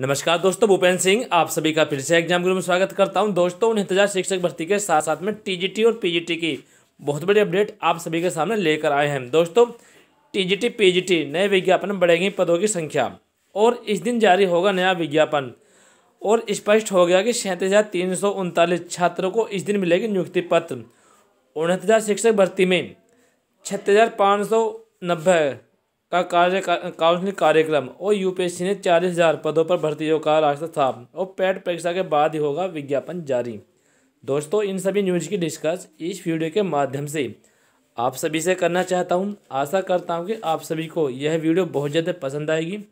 नमस्कार दोस्तों भूपेंद्र सिंह आप सभी का फिर से एग्जाम ग्रुप में स्वागत करता हूं दोस्तों उनहत्तर शिक्षक भर्ती के साथ साथ में टीजीटी और पीजीटी की बहुत बड़ी अपडेट आप सभी के सामने लेकर आए हैं दोस्तों टीजीटी पीजीटी नए विज्ञापन बढ़ेगी पदों की संख्या और इस दिन जारी होगा नया विज्ञापन और स्पष्ट हो गया कि सैंतीस छात्रों को इस दिन मिलेगी नियुक्ति पत्र उनहत्तर शिक्षक भर्ती में छत्तीस का कार्य काउंसलिंग कार्यक्रम और यूपीएससी ने चालीस हजार पदों पर भर्तियों का रास्ता था और पैट परीक्षा के बाद ही होगा विज्ञापन जारी दोस्तों इन सभी न्यूज की डिस्कस इस वीडियो के माध्यम से आप सभी से करना चाहता हूं आशा करता हूं कि आप सभी को यह वीडियो बहुत ज़्यादा पसंद आएगी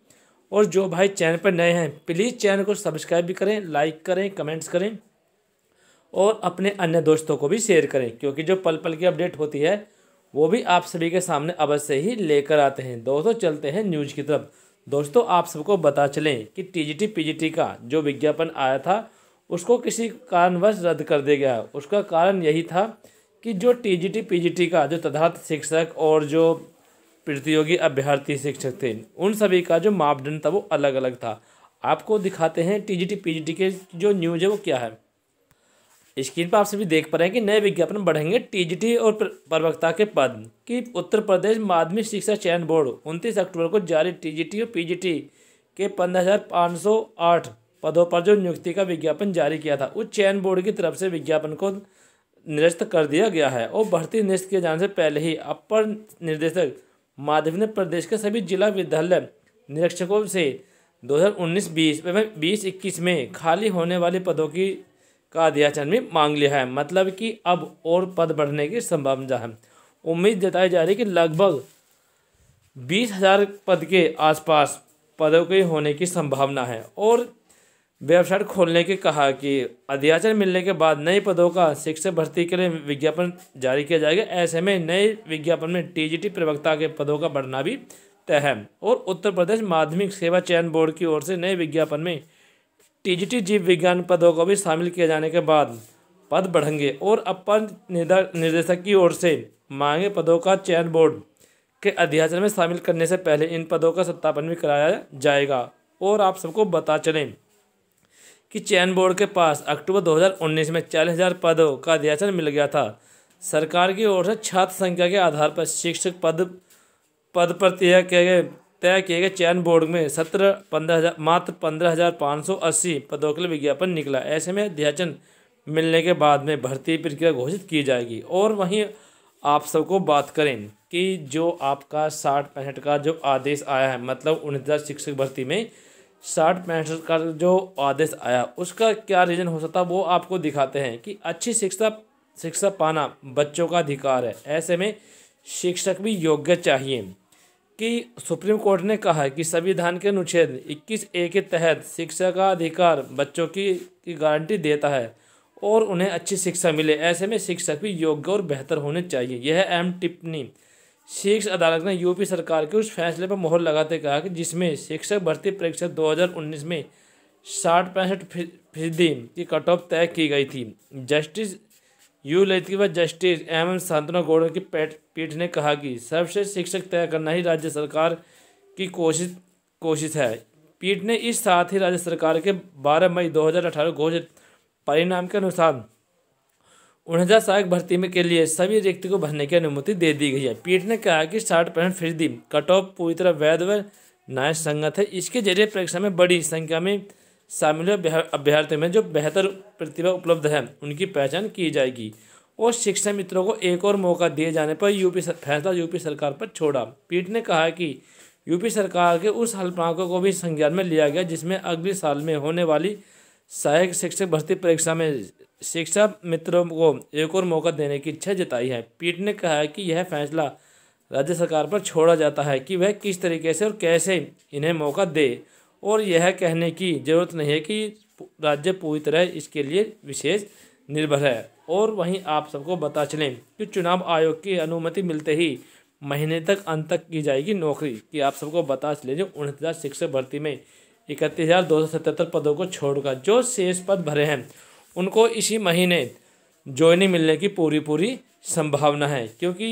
और जो भाई चैनल पर नए हैं प्लीज़ चैनल को सब्सक्राइब भी करें लाइक करें कमेंट्स करें और अपने अन्य दोस्तों को भी शेयर करें क्योंकि जो पल पल की अपडेट होती है वो भी आप सभी के सामने अवश्य ही लेकर आते हैं दोस्तों चलते हैं न्यूज की तरफ दोस्तों आप सबको बता चलें कि टीजीटी पीजीटी का जो विज्ञापन आया था उसको किसी कारणवश रद्द कर दिया गया उसका कारण यही था कि जो टीजीटी पीजीटी का जो तथार्थ शिक्षक और जो प्रतियोगी अभ्यर्थी शिक्षक थे उन सभी का जो मापदंड था वो अलग अलग था आपको दिखाते हैं जी टी के जो न्यूज है वो क्या है स्क्रीन पर आप सभी देख पा रहे हैं कि नए विज्ञापन बढ़ेंगे टीजीटी और प्रवक्ता के पद की उत्तर प्रदेश माध्यमिक शिक्षा चयन बोर्ड उनतीस अक्टूबर को जारी टीजीटी और पीजीटी के पंद्रह पदों पर जो नियुक्ति का विज्ञापन जारी किया था उस चयन बोर्ड की तरफ से विज्ञापन को निरस्त कर दिया गया है और भर्ती निरस्त किए जाने से पहले ही अपर निर्देशक माध्यम ने प्रदेश के सभी जिला विद्यालय निरीक्षकों से दो हज़ार उन्नीस बीस एवं बीस इक्कीस में खाली होने वाले पदों की का अध्याचन भी मांग लिया है मतलब कि अब और पद बढ़ने की संभावना है उम्मीद जताई जा रही है कि लगभग बीस हजार पद के आसपास पदों के होने की संभावना है और वेबसाइट खोलने के कहा कि अध्याचन मिलने के बाद नए पदों का शिक्षक भर्ती के लिए विज्ञापन जारी किया जाएगा ऐसे में नए विज्ञापन में टीजीटी प्रवक्ता के पदों का बढ़ना भी तय है और उत्तर प्रदेश माध्यमिक सेवा चयन बोर्ड की ओर से नए विज्ञापन में टीजीटी जीव विज्ञान पदों को भी शामिल किए जाने के बाद पद बढ़ेंगे और अपर निर्देशक की ओर से मांगे पदों का चयन बोर्ड के अध्याचन में शामिल करने से पहले इन पदों का सत्यापन भी कराया जाएगा और आप सबको बता चलें कि चयन बोर्ड के पास अक्टूबर 2019 में चालीस हज़ार पदों का अध्याचन मिल गया था सरकार की ओर से छात्र संख्या के आधार पर शिक्षक पद पद पर तय किए गए तय किए गए चयन बोर्ड में सत्रह पंद्रह हज़ार मात्र पंद्रह हज़ार पाँच सौ अस्सी पदों के लिए विज्ञापन निकला ऐसे में अध्याचन मिलने के बाद में भर्ती प्रक्रिया घोषित की जाएगी और वहीं आप सबको बात करें कि जो आपका साठ पैंसठ का जो आदेश आया है मतलब उनतीस शिक्षक भर्ती में साठ पैंसठ का जो आदेश आया उसका क्या रीज़न हो सकता वो आपको दिखाते हैं कि अच्छी शिक्षा शिक्षा पाना बच्चों का अधिकार है ऐसे में शिक्षक भी योग्य चाहिए कि सुप्रीम कोर्ट ने कहा है कि संविधान के अनुच्छेद 21 ए के तहत शिक्षा का अधिकार बच्चों की, की गारंटी देता है और उन्हें अच्छी शिक्षा मिले ऐसे में शिक्षक भी योग्य और बेहतर होने चाहिए यह अहम टिप्पणी शीर्ष अदालत ने यूपी सरकार के उस फैसले पर मोहर लगाते कहा कि जिसमें शिक्षक भर्ती परीक्षा 2019 में साठ पैंसठ फीसदी की कट ऑफ तय की गई थी जस्टिस यू ललित के बाद justice M M Shantanagoudar की पीठ ने कहा कि सर्वश्रेष्ठ शिक्षक तय करना ही राज्य सरकार की कोशिश कोशिश है पीठ ने इस साथ ही राज्य सरकार के 12 मई 2018 घोषित परिणाम के अनुसार उनहजार सहायक भर्ती में के लिए सभी रिक्त को भरने की अनुमति दे दी गई है पीठ ने कहा कि साठ परसेंट फीसदी कट ऑफ पूरी तरह वैध व न्याय संगत है इसके जरिए परीक्षा में बड़ी संख्या में शामिल अभ्यर्थियों में जो बेहतर प्रतिभा उपलब्ध है उनकी पहचान की जाएगी और शिक्षा मित्रों को एक और मौका दिए जाने पर यूपी फैसला यूपी सरकार पर छोड़ा पीठ ने कहा कि यूपी सरकार के उस हल्पांकों को भी संज्ञान में लिया गया जिसमें अगले साल में होने वाली सहायक शिक्षक भर्ती परीक्षा में शिक्षा मित्रों को एक और मौका देने की इच्छा जताई है पीठ ने कहा कि यह फैसला राज्य सरकार पर छोड़ा जाता है कि वह किस तरीके से और कैसे इन्हें मौका दे और यह कहने की ज़रूरत नहीं है कि राज्य पूरी तरह इसके लिए विशेष निर्भर है और वहीं आप सबको बता चलें कि चुनाव आयोग की अनुमति मिलते ही महीने तक अंत तक की जाएगी नौकरी कि आप सबको बता चले जो उनतीस हज़ार शिक्षक भर्ती में इकतीस हज़ार दो सौ सतहत्तर पदों को छोड़कर जो शेष पद भरे हैं उनको इसी महीने ज्वाइनिंग मिलने की पूरी पूरी संभावना है क्योंकि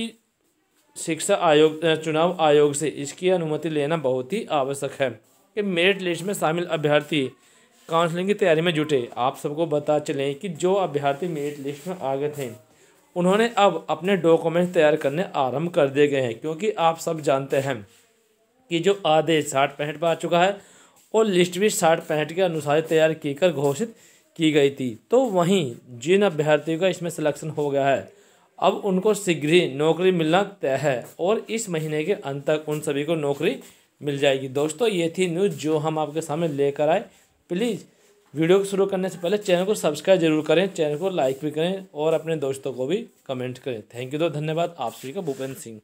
शिक्षा आयोग चुनाव आयोग से इसकी अनुमति लेना बहुत ही आवश्यक है कि मेरिट लिस्ट में शामिल अभ्यर्थी काउंसलिंग की तैयारी में जुटे आप सबको बता चलें कि जो अभ्यर्थी मेरिट लिस्ट में आ गए थे उन्होंने अब अपने डॉक्यूमेंट तैयार करने आरंभ कर दिए गए हैं क्योंकि आप सब जानते हैं कि जो आदेश साठ पैंठ पर आ चुका है और लिस्ट भी साठ पैंठ के अनुसार तैयार की कर घोषित की गई थी तो वहीं जिन अभ्यर्थियों का इसमें सिलेक्शन हो गया है अब उनको शीघ्र ही नौकरी मिलना तय है और इस महीने के अंत तक उन सभी को नौकरी मिल जाएगी दोस्तों ये थी न्यूज़ जो हम आपके सामने लेकर आए प्लीज़ वीडियो को शुरू करने से पहले चैनल को सब्सक्राइब जरूर करें चैनल को लाइक भी करें और अपने दोस्तों को भी कमेंट करें थैंक यू दो धन्यवाद आप सभी का भूपेंद्र सिंह